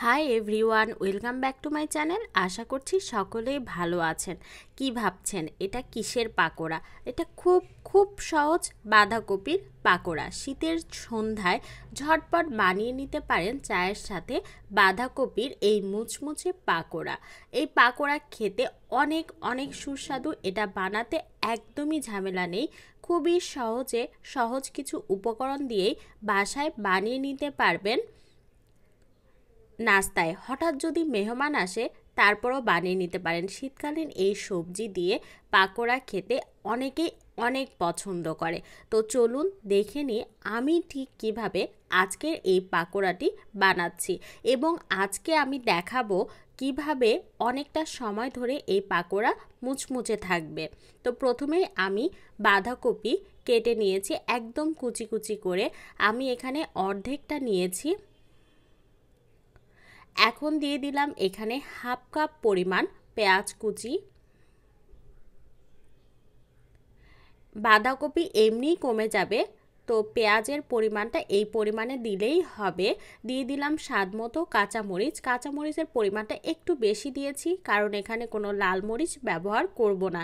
high everyone welcome back to my channel আশা করছি সকলেই ভালো আছেন কি ভাবছেন এটা কিসের পাকোড়া এটা খুব খুব সহজ বাঁধাকপির পাকোড়া শীতের সন্ধ্যায় ঝটপট বানিয়ে নিতে পারেন চায়ের সাথে বাঁধাকপির এই মুচমুচে পাকোড়া এই পাকোড়া খেতে অনেক অনেক সুস্বাদু এটা বানাতে একদমই ঝামেলা নেই খুবই সহজে সহজ কিছু উপকরণ দিয়েই বাসায় বানিয়ে নিতে পারবেন নাস্তায় হঠাৎ যদি মেহমান আসে তারপরও বানিয়ে নিতে পারেন শীতকালীন এই সবজি দিয়ে পাকোড়া খেতে অনেকেই অনেক পছন্দ করে তো চলুন দেখে নিই আমি ঠিক কিভাবে আজকের এই পাকোড়াটি বানাচ্ছি এবং আজকে আমি দেখাবো কিভাবে অনেকটা সময় ধরে এই পাকোড়া মুচমুচে থাকবে তো প্রথমেই আমি বাঁধাকপি কেটে নিয়েছি একদম কুচি কুচি করে আমি এখানে অর্ধেকটা নিয়েছি এখন দিয়ে দিলাম এখানে হাফ কাপ পরিমাণ পেঁয়াজ কুচি বাঁধাকপি এমনিই কমে যাবে তো পেঁয়াজের পরিমাণটা এই পরিমাণে দিলেই হবে দিয়ে দিলাম স্বাদ মতো কাঁচামরিচ কাঁচামরিচের পরিমাণটা একটু বেশি দিয়েছি কারণ এখানে কোনো লাল মরিচ ব্যবহার করব না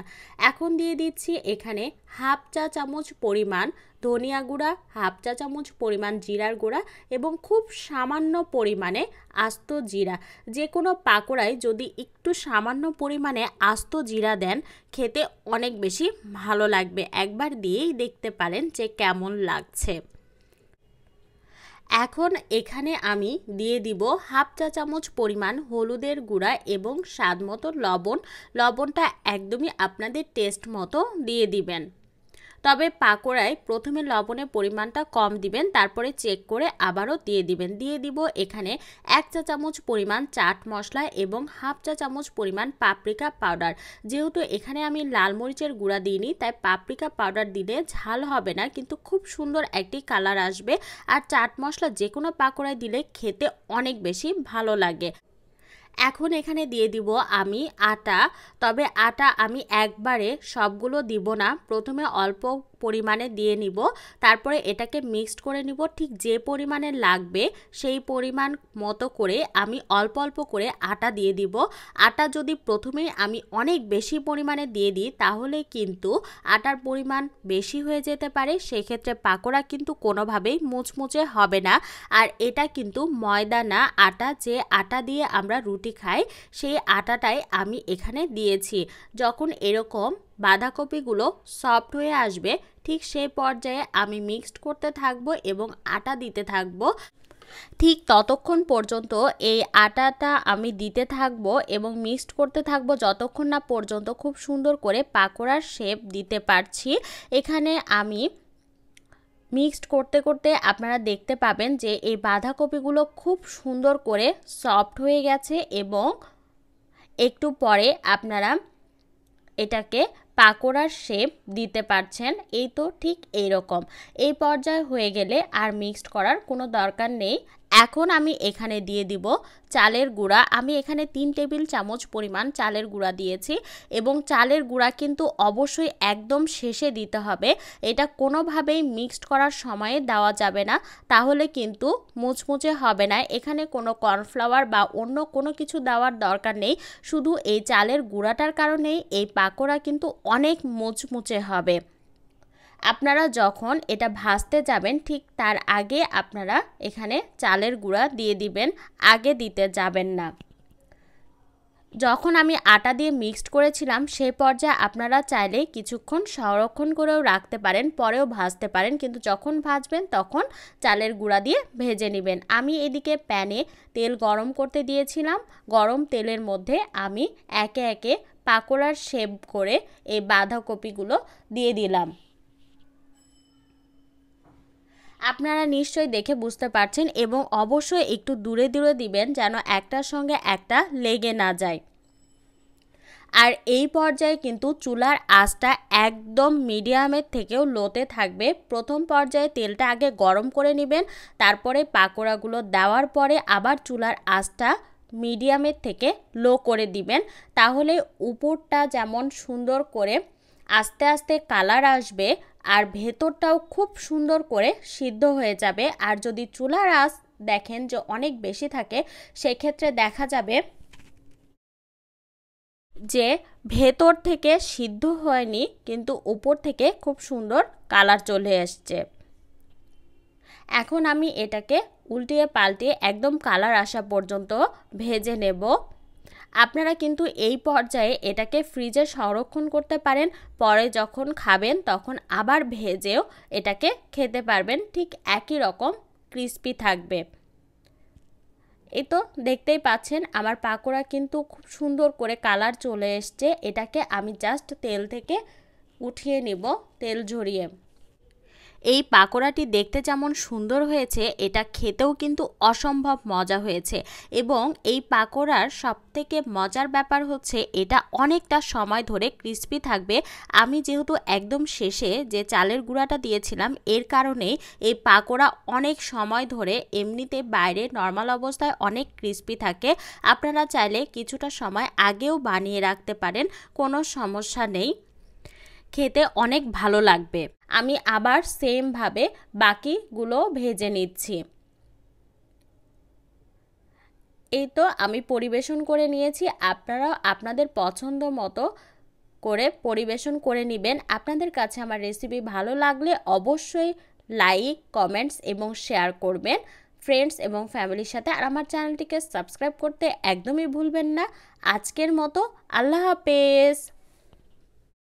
এখন দিয়ে দিচ্ছি এখানে হাফ চা চামচ পরিমাণ ধনিয়া গুঁড়া হাফ চা চামচ পরিমাণ জিরার গুঁড়া এবং খুব সামান্য পরিমাণে আস্ত জিরা যে কোনো পাকোড়ায় যদি একটু সামান্য পরিমাণে আস্ত জিরা দেন খেতে অনেক বেশি ভালো লাগবে একবার দিয়েই দেখতে পারেন যে কেমন লাগছে এখন এখানে আমি দিয়ে দিব হাফ চা চামচ পরিমাণ হলুদের গুঁড়া এবং স্বাদ মতো লবণ লবণটা একদমই আপনাদের টেস্ট মতো দিয়ে দিবেন তবে পাকোড়ায় প্রথমে লবণের পরিমাণটা কম দিবেন তারপরে চেক করে আবারও দিয়ে দিবেন দিয়ে দিব এখানে এক চা চামচ পরিমাণ চাট মশলা এবং হাফ চা চামচ পরিমাণ পাপরিকা পাউডার যেহেতু এখানে আমি লাল মরিচের গুঁড়া দিইনি তাই পাপরিকা পাউডার দিলে ঝাল হবে না কিন্তু খুব সুন্দর একটি কালার আসবে আর চাট মশলা যে কোনো পাকোড়ায় দিলে খেতে অনেক বেশি ভালো লাগে এখন এখানে দিয়ে দিব আমি আটা তবে আটা আমি একবারে সবগুলো দিব না প্রথমে অল্প পরিমাণে দিয়ে নিব তারপরে এটাকে মিক্সড করে নিব ঠিক যে পরিমাণে লাগবে সেই পরিমাণ মতো করে আমি অল্প অল্প করে আটা দিয়ে দিব আটা যদি প্রথমেই আমি অনেক বেশি পরিমাণে দিয়ে দিই তাহলে কিন্তু আটার পরিমাণ বেশি হয়ে যেতে পারে সেক্ষেত্রে পাকোড়া কিন্তু কোনোভাবেই মুচমুচে হবে না আর এটা কিন্তু ময়দা না আটা যে আটা দিয়ে আমরা রুটি রুটি খাই সেই আটাটাই আমি এখানে দিয়েছি যখন এরকম বাঁধাকপিগুলো সফট হয়ে আসবে ঠিক সেই পর্যায়ে আমি মিক্সড করতে থাকবো এবং আটা দিতে থাকবো ঠিক ততক্ষণ পর্যন্ত এই আটাটা আমি দিতে থাকব এবং মিক্সড করতে থাকব যতক্ষণ না পর্যন্ত খুব সুন্দর করে পাকোড়ার শেপ দিতে পারছি এখানে আমি মিক্সড করতে করতে আপনারা দেখতে পাবেন যে এই বাঁধাকপিগুলো খুব সুন্দর করে সফট হয়ে গেছে এবং একটু পরে আপনারা এটাকে পাকোড়ার শেপ দিতে পারছেন এই তো ঠিক এই রকম এই পর্যায়ে হয়ে গেলে আর মিক্সড করার কোনো দরকার নেই এখন আমি এখানে দিয়ে দিব চালের গুঁড়া আমি এখানে তিন টেবিল চামচ পরিমাণ চালের গুঁড়া দিয়েছি এবং চালের গুঁড়া কিন্তু অবশ্যই একদম শেষে দিতে হবে এটা কোনোভাবেই মিক্সড করার সময়ে দেওয়া যাবে না তাহলে কিন্তু মুচমুচে হবে না এখানে কোনো কর্নফ্লাওয়ার বা অন্য কোনো কিছু দেওয়ার দরকার নেই শুধু এই চালের গুঁড়াটার কারণেই এই পাকোড়া কিন্তু অনেক মুচমুচে হবে আপনারা যখন এটা ভাজতে যাবেন ঠিক তার আগে আপনারা এখানে চালের গুঁড়া দিয়ে দিবেন আগে দিতে যাবেন না যখন আমি আটা দিয়ে মিক্সড করেছিলাম সেই পর্যায়ে আপনারা চাইলে কিছুক্ষণ সংরক্ষণ করেও রাখতে পারেন পরেও ভাজতে পারেন কিন্তু যখন ভাজবেন তখন চালের গুঁড়া দিয়ে ভেজে নেবেন আমি এদিকে প্যানে তেল গরম করতে দিয়েছিলাম গরম তেলের মধ্যে আমি একে একে পাকোড়ার শেপ করে এই বাঁধাকপিগুলো দিয়ে দিলাম আপনারা নিশ্চয়ই দেখে বুঝতে পারছেন এবং অবশ্যই একটু দূরে দূরে দিবেন যেন একটার সঙ্গে একটা লেগে না যায় আর এই পর্যায়ে কিন্তু চুলার আঁচটা একদম মিডিয়ামের থেকেও লোতে থাকবে প্রথম পর্যায়ে তেলটা আগে গরম করে নেবেন তারপরে পাকোড়াগুলো দেওয়ার পরে আবার চুলার আঁচটা মিডিয়ামের থেকে লো করে দিবেন তাহলে উপরটা যেমন সুন্দর করে আস্তে আস্তে কালার আসবে আর ভেতরটাও খুব সুন্দর করে সিদ্ধ হয়ে যাবে আর যদি চুলার আঁচ দেখেন যে অনেক বেশি থাকে সেক্ষেত্রে দেখা যাবে যে ভেতর থেকে সিদ্ধ হয়নি কিন্তু উপর থেকে খুব সুন্দর কালার চলে এসছে এখন আমি এটাকে উল্টিয়ে পাল্টিয়ে একদম কালার আসা পর্যন্ত ভেজে নেব আপনারা কিন্তু এই পর্যায়ে এটাকে ফ্রিজে সংরক্ষণ করতে পারেন পরে যখন খাবেন তখন আবার ভেজেও এটাকে খেতে পারবেন ঠিক একই রকম ক্রিস্পি থাকবে এই তো দেখতেই পাচ্ছেন আমার পাকোড়া কিন্তু খুব সুন্দর করে কালার চলে এসছে এটাকে আমি জাস্ট তেল থেকে উঠিয়ে নিব তেল ঝরিয়ে এই পাকোড়াটি দেখতে যেমন সুন্দর হয়েছে এটা খেতেও কিন্তু অসম্ভব মজা হয়েছে এবং এই পাকোড়ার সবথেকে মজার ব্যাপার হচ্ছে এটা অনেকটা সময় ধরে ক্রিস্পি থাকবে আমি যেহেতু একদম শেষে যে চালের গুঁড়াটা দিয়েছিলাম এর কারণে এই পাকোড়া অনেক সময় ধরে এমনিতে বাইরে নর্মাল অবস্থায় অনেক ক্রিস্পি থাকে আপনারা চাইলে কিছুটা সময় আগেও বানিয়ে রাখতে পারেন কোনো সমস্যা নেই খেতে অনেক ভালো লাগবে আমি আবার সেমভাবে বাকিগুলো ভেজে নিচ্ছি এই তো আমি পরিবেশন করে নিয়েছি আপনারাও আপনাদের পছন্দ মতো করে পরিবেশন করে নেবেন আপনাদের কাছে আমার রেসিপি ভালো লাগলে অবশ্যই লাইক কমেন্টস এবং শেয়ার করবেন ফ্রেন্ডস এবং ফ্যামিলির সাথে আর আমার চ্যানেলটিকে সাবস্ক্রাইব করতে একদমই ভুলবেন না আজকের মতো আল্লাহ হাফেজ